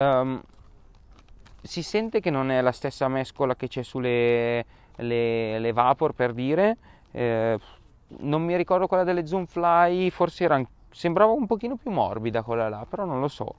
Um, si sente che non è la stessa mescola che c'è sulle le, le Vapor per dire, eh, non mi ricordo quella delle Zoom Fly, forse era, sembrava un pochino più morbida quella là, però non lo so.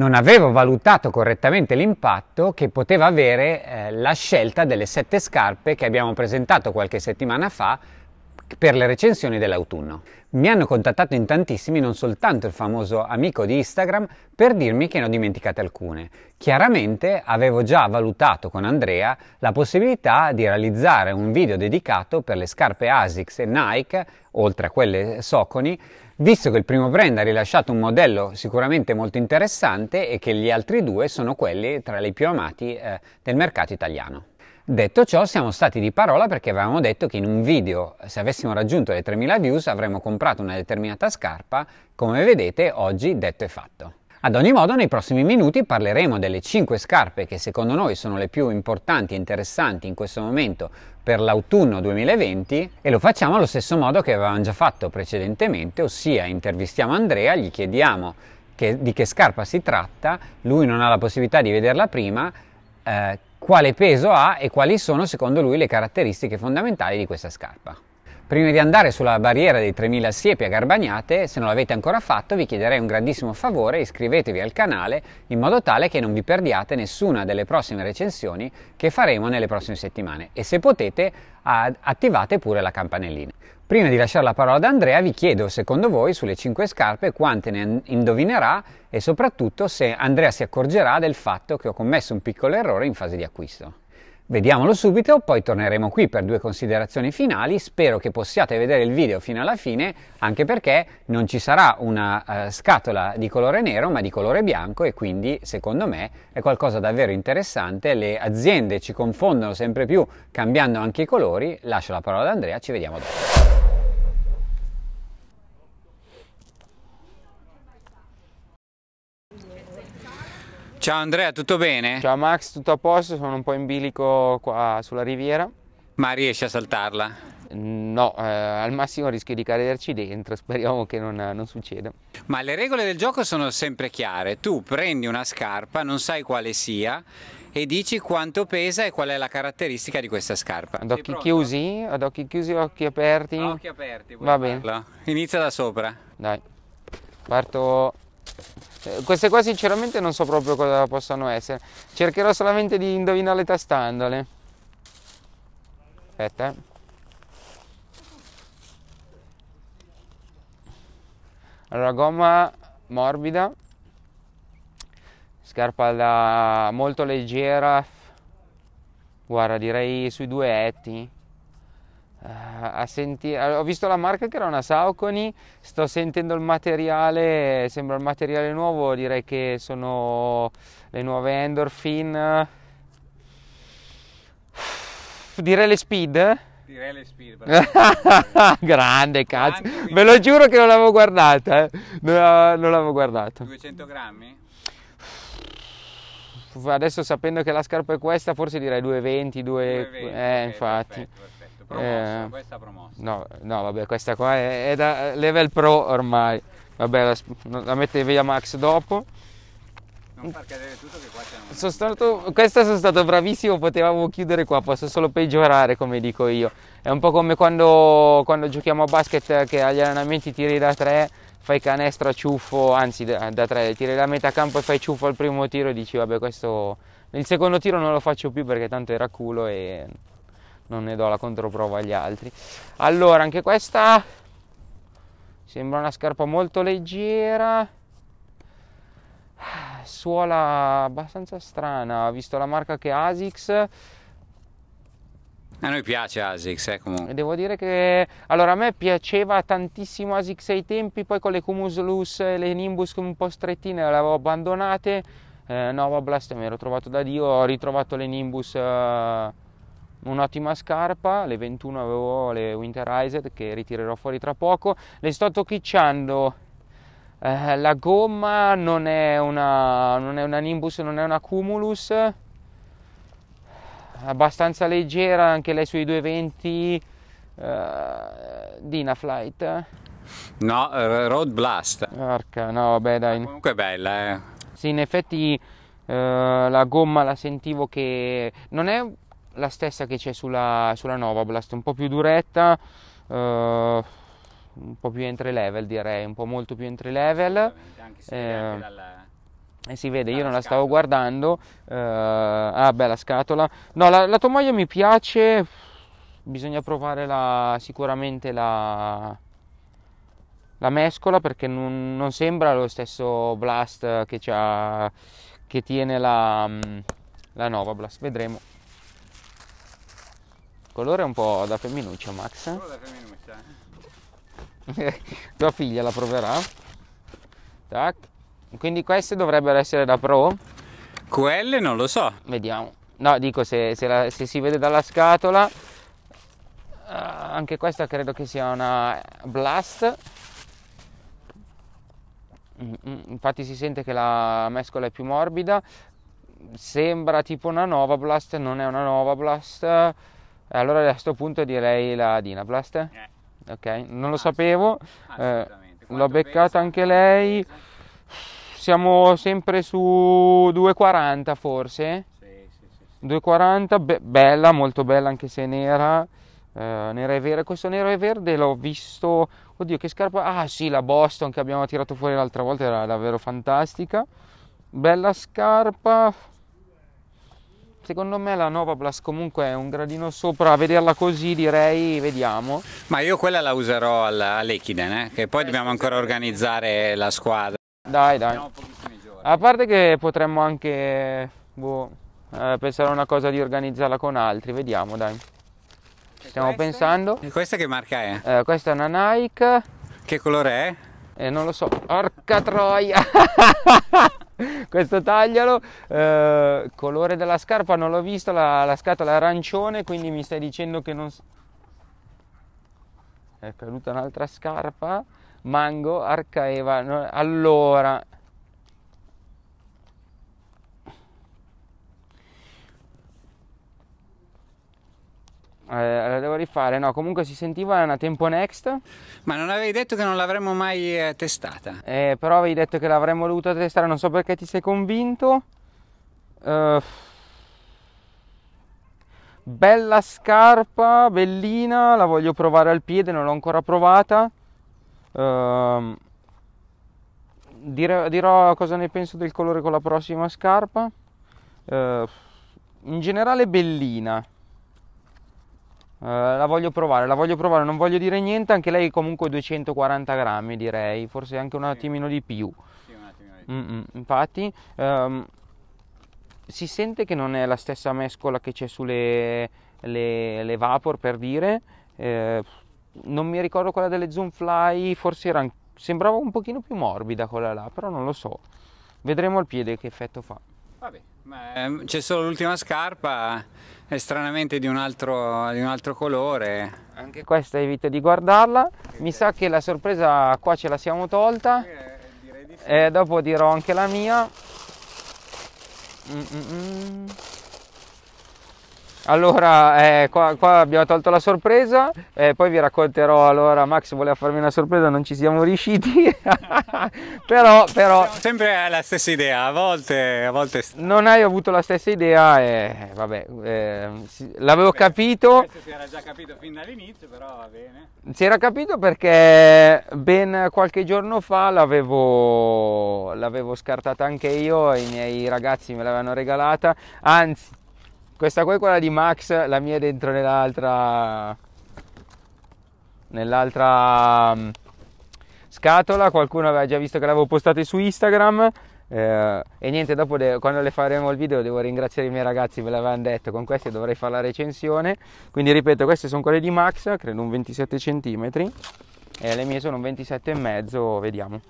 non avevo valutato correttamente l'impatto che poteva avere eh, la scelta delle sette scarpe che abbiamo presentato qualche settimana fa per le recensioni dell'autunno. Mi hanno contattato in tantissimi, non soltanto il famoso amico di Instagram, per dirmi che ne ho dimenticate alcune. Chiaramente avevo già valutato con Andrea la possibilità di realizzare un video dedicato per le scarpe ASICS e Nike, oltre a quelle Soconi, Visto che il primo brand ha rilasciato un modello sicuramente molto interessante e che gli altri due sono quelli tra i più amati eh, del mercato italiano. Detto ciò, siamo stati di parola perché avevamo detto che in un video, se avessimo raggiunto le 3000 views, avremmo comprato una determinata scarpa. Come vedete, oggi detto è fatto. Ad ogni modo, nei prossimi minuti parleremo delle 5 scarpe che secondo noi sono le più importanti e interessanti in questo momento per l'autunno 2020 e lo facciamo allo stesso modo che avevamo già fatto precedentemente, ossia intervistiamo Andrea, gli chiediamo che, di che scarpa si tratta, lui non ha la possibilità di vederla prima, eh, quale peso ha e quali sono secondo lui le caratteristiche fondamentali di questa scarpa. Prima di andare sulla barriera dei 3000 siepi a garbagnate, se non l'avete ancora fatto, vi chiederei un grandissimo favore, iscrivetevi al canale in modo tale che non vi perdiate nessuna delle prossime recensioni che faremo nelle prossime settimane e se potete attivate pure la campanellina. Prima di lasciare la parola ad Andrea, vi chiedo secondo voi sulle 5 scarpe quante ne indovinerà e soprattutto se Andrea si accorgerà del fatto che ho commesso un piccolo errore in fase di acquisto. Vediamolo subito, poi torneremo qui per due considerazioni finali. Spero che possiate vedere il video fino alla fine, anche perché non ci sarà una uh, scatola di colore nero, ma di colore bianco e quindi, secondo me, è qualcosa davvero interessante. Le aziende ci confondono sempre più cambiando anche i colori. Lascio la parola ad Andrea, ci vediamo dopo. Ciao Andrea, tutto bene? Ciao Max, tutto a posto, sono un po' in bilico qua sulla riviera. Ma riesci a saltarla? Mm, no, eh, al massimo rischio di caderci dentro, speriamo che non, non, succeda. Ma le regole del gioco sono sempre chiare, tu prendi una scarpa, non sai quale sia e dici quanto pesa e qual è la caratteristica di questa scarpa. Ad occhi chiusi, ad occhi chiusi, occhi aperti. Occhi aperti, va farlo? bene. Inizia da sopra. Dai, parto cioè, queste qua sinceramente non so proprio cosa possano essere. Cercherò solamente di indovinarle tastandole. Aspetta. Eh. Allora, gomma morbida, scarpa da molto leggera, guarda direi sui due etti, eh, a sentire, eh, ho visto la marca che era una Saucony, sto sentendo il materiale, sembra il materiale nuovo, direi che sono le nuove Endorphin, direi le Speed. Direi le Speed. Grande cazzo, ve lo giuro che non l'avevo guardata, eh. non, non l'avevo guardata. 200 grammi? Adesso sapendo che la scarpa è questa, forse direi 220, 2... 220 eh, infatti. perfetto promossa, eh, questa promossa. No, no, vabbè, questa qua è, è, da level pro ormai. Vabbè, la, la mette via Max dopo. Non far cadere tutto che qua c'è sono stato, Questo sono stato bravissimo, potevamo chiudere qua, posso solo peggiorare come dico io. È un po' come quando, quando giochiamo a basket che agli allenamenti tiri da tre fai canestra, ciuffo, anzi da, da tre, tiri la metà campo e fai ciuffo al primo tiro e dici vabbè questo... Il secondo tiro non lo faccio più perché tanto era culo e non ne do la controprova agli altri allora anche questa sembra una scarpa molto leggera suola abbastanza strana visto la marca che è ASICS a noi piace ASICS, eh, comunque. Devo dire che allora a me piaceva tantissimo ASICS ai tempi, poi con le Cumuslus e le Nimbus un po' strettine le avevo abbandonate. Eh, Nova Blast mi ero trovato da Dio, ho ritrovato le Nimbus eh, un'ottima scarpa, le 21 avevo le Winterized che ritirerò fuori tra poco, le sto tocchicciando, eh, la gomma non è, una, non è una Nimbus, non è una Cumulus, abbastanza leggera anche lei sui 220 eh, Dina Flight. No, eh, Road Blast. Orca, no, vabbè, dai. Ma comunque è bella, eh. Sì, in effetti eh, la gomma la sentivo che non è la stessa che c'è sulla, sulla Nova Blast, un po' più duretta, uh, un po' più entry level direi, un po' molto più entry level. Si eh, dalla, eh, si vede, io non la stavo guardando. Uh, ah, bella scatola. No, la, la Tomaia mi piace. Bisogna provare la, sicuramente la, la mescola perché non, non, sembra lo stesso blast che, che tiene la, mm, la Nova Blast. Vedremo. Colore è un po' da femminuccia, Max. Un po' da femminuccia. Tua figlia la proverà. Tac. Quindi queste dovrebbero essere da pro? Quelle non lo so. Vediamo. No, dico se, se, la, se si vede dalla scatola. Uh, anche questa credo che sia una blast. Mm, mm, infatti si sente che la mescola è più morbida. Sembra tipo una Nova Blast, non è una Nova Blast eh, allora a questo punto direi la Dinablast. Eh. Ok, non lo ah, sapevo. Ah, eh, l'ho beccata anche lei. Siamo sempre su 2,40 forse. Sì, sì, sì, 2,40, be- bella, molto bella anche se nera. Uh, nera e verde. Questo nero e verde l'ho visto. Oddio, che scarpa! Ah, sì, la Boston che abbiamo tirato fuori l'altra volta era davvero fantastica. Bella scarpa. Secondo me la Nova Plus comunque è un gradino sopra, a vederla così direi, vediamo. Ma io quella la userò all'Echiden, eh? che poi eh, dobbiamo ancora organizzare la squadra. Dai, dai. A parte che potremmo anche boh, eh, pensare a una cosa di organizzarla con altri, vediamo, dai. E Stiamo queste? pensando. E questa che marca è? Eh, questa è una Nike. Che colore è? Eh, non lo so. Orca troia! questo taglialo eh, colore della scarpa non l'ho visto la, la scatola è arancione quindi mi stai dicendo che non è caduta un'altra scarpa mango arcaeva allora Eh, la devo rifare, no, comunque si sentiva una Tempo Next. Ma non avevi detto che non l'avremmo mai eh, testata. Eh, però avevi detto che l'avremmo dovuta testare, non so perché ti sei convinto. Uh, bella scarpa, bellina, la voglio provare al piede, non l'ho ancora provata. Uh, dire, dirò cosa ne penso del colore con la prossima scarpa. Uh, in generale bellina. Eh, la voglio provare, la voglio provare, non voglio dire niente, anche lei comunque 240 grammi direi, forse anche un attimino di più. Sì, un attimino di più. Infatti um, si sente che non è la stessa mescola che c'è sulle le, le Vapor per dire, eh, non mi ricordo quella delle Zoomfly, forse era, sembrava un pochino più morbida quella là, però non lo so. Vedremo al piede che effetto fa. Ehm, c'è solo l'ultima scarpa, è stranamente di un, altro, di un altro colore. Anche questa evito di guardarla, mi sa che la sorpresa qua ce la siamo tolta. Eh, e dopo dirò anche la mia. Mm -mm. mm. Allora, eh, qua, qua, abbiamo tolto la sorpresa, eh, poi vi racconterò, allora Max voleva farmi una sorpresa, non ci siamo riusciti, però, però... Sempre la stessa idea, a volte... A volte... Non hai avuto la stessa idea e vabbè, eh, l'avevo capito... si era già capito fin dall'inizio, però va bene. Si era capito perché ben qualche giorno fa l'avevo scartata anche io, i miei ragazzi me l'avevano regalata, anzi questa qua è quella di Max, la mia è dentro nell'altra nell'altra mm, scatola, qualcuno aveva già visto che l'avevo postata su Instagram. Eh, e niente, dopo de- quando le faremo il video devo ringraziare i miei ragazzi, ve l'avevano detto, con queste dovrei fare la recensione. Quindi ripeto, queste sono quelle di Max, credo un 27 cm e le mie sono un 27,5, vediamo.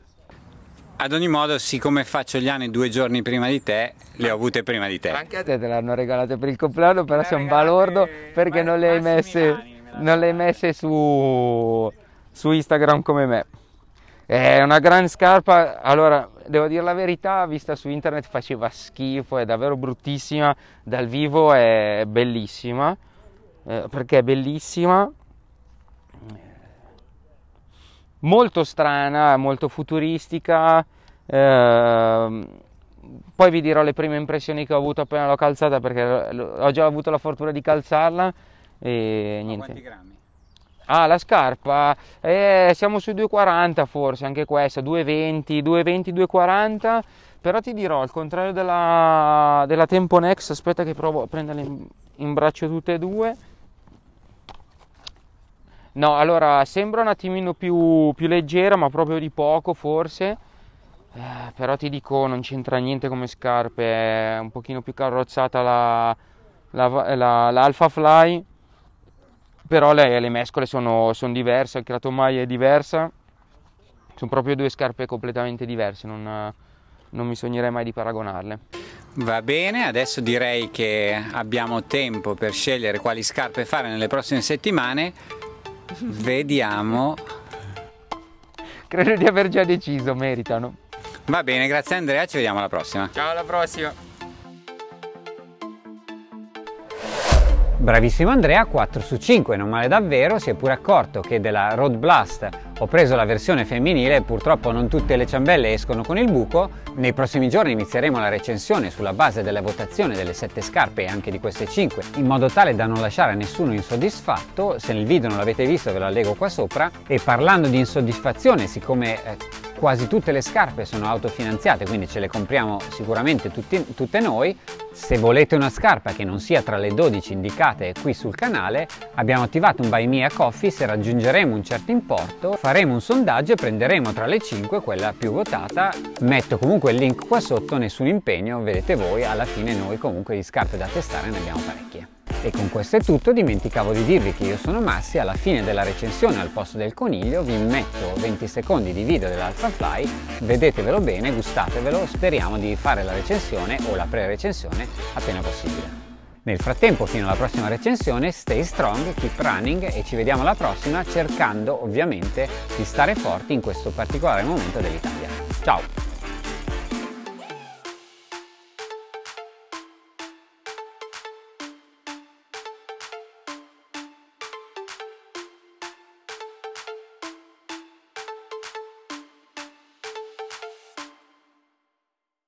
Ad ogni modo, siccome faccio gli anni due giorni prima di te, le ho avute prima di te. Anche a te te le hanno regalate per il compleanno, però sei un balordo perché non le hai messe, non le hai messe su, su Instagram come me. È una gran scarpa, allora devo dire la verità, vista su internet faceva schifo, è davvero bruttissima, dal vivo è bellissima, eh, perché è bellissima, molto strana, molto futuristica. Eh, poi vi dirò le prime impressioni che ho avuto appena l'ho calzata perché ho già avuto la fortuna di calzarla e niente. Quanti grammi? Ah, la scarpa, eh, siamo sui 2,40 forse, anche questa, 2,20, 2,20, 2,40, però ti dirò, al contrario della, della Temponex, aspetta che provo a prenderle in, in braccio tutte e due, No, allora sembra un attimino più, più leggera, ma proprio di poco forse. Eh, però ti dico, non c'entra niente come scarpe, è un pochino più carrozzata la, la, la, l'Alpha Fly, però le, le mescole sono, sono, diverse, anche la tomaia è diversa, sono proprio due scarpe completamente diverse, non, non mi sognerei mai di paragonarle. Va bene, adesso direi che abbiamo tempo per scegliere quali scarpe fare nelle prossime settimane Vediamo. Credo di aver già deciso, meritano. Va bene, grazie Andrea, ci vediamo alla prossima. Ciao, alla prossima. Bravissimo Andrea, 4 su 5, non male davvero, si è pure accorto che della Road Blast ho preso la versione femminile purtroppo non tutte le ciambelle escono con il buco. Nei prossimi giorni inizieremo la recensione sulla base della votazione delle 7 scarpe e anche di queste 5, in modo tale da non lasciare nessuno insoddisfatto. Se nel video non l'avete visto ve la leggo qua sopra. E parlando di insoddisfazione, siccome eh, quasi tutte le scarpe sono autofinanziate, quindi ce le compriamo sicuramente tutti, tutte noi. Se volete una scarpa che non sia tra le 12 indicate qui sul canale, abbiamo attivato un Buy Me a Coffee, se raggiungeremo un certo importo faremo un sondaggio e prenderemo tra le 5 quella più votata. Metto comunque il link qua sotto, nessun impegno, vedete voi, alla fine noi comunque di scarpe da testare ne abbiamo parecchie. E con questo è tutto, dimenticavo di dirvi che io sono Massi, alla fine della recensione al posto del coniglio vi metto 20 secondi di video dell'Alphafly, vedetevelo bene, gustatevelo, speriamo di fare la recensione o la pre-recensione appena possibile. Nel frattempo, fino alla prossima recensione, stay strong, keep running e ci vediamo alla prossima cercando ovviamente di stare forti in questo particolare momento dell'Italia. Ciao!